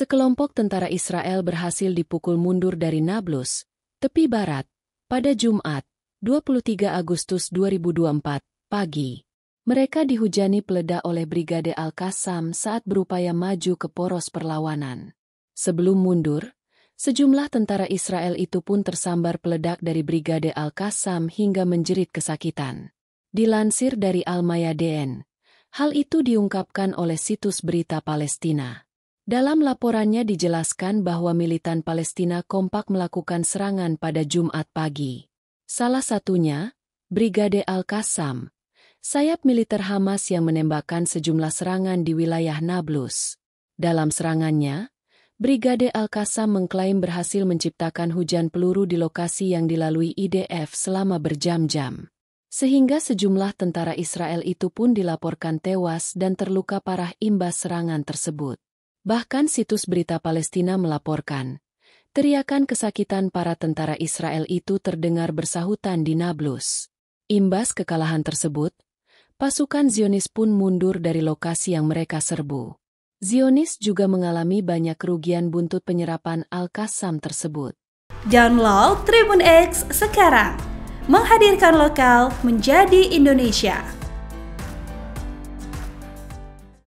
sekelompok tentara Israel berhasil dipukul mundur dari Nablus, tepi barat, pada Jumat, 23 Agustus 2024, pagi. Mereka dihujani peledak oleh Brigade Al-Qassam saat berupaya maju ke poros perlawanan. Sebelum mundur, sejumlah tentara Israel itu pun tersambar peledak dari Brigade Al-Qassam hingga menjerit kesakitan. Dilansir dari Al-Mayadeen, hal itu diungkapkan oleh situs berita Palestina. Dalam laporannya dijelaskan bahwa militan Palestina kompak melakukan serangan pada Jumat pagi. Salah satunya, Brigade Al-Qassam, sayap militer Hamas yang menembakkan sejumlah serangan di wilayah Nablus. Dalam serangannya, Brigade Al-Qassam mengklaim berhasil menciptakan hujan peluru di lokasi yang dilalui IDF selama berjam-jam. Sehingga sejumlah tentara Israel itu pun dilaporkan tewas dan terluka parah imbas serangan tersebut. Bahkan situs berita Palestina melaporkan, teriakan kesakitan para tentara Israel itu terdengar bersahutan di Nablus. Imbas kekalahan tersebut, pasukan Zionis pun mundur dari lokasi yang mereka serbu. Zionis juga mengalami banyak kerugian buntut penyerapan Al-Qassam tersebut. Download Tribun X sekarang, menghadirkan lokal menjadi Indonesia.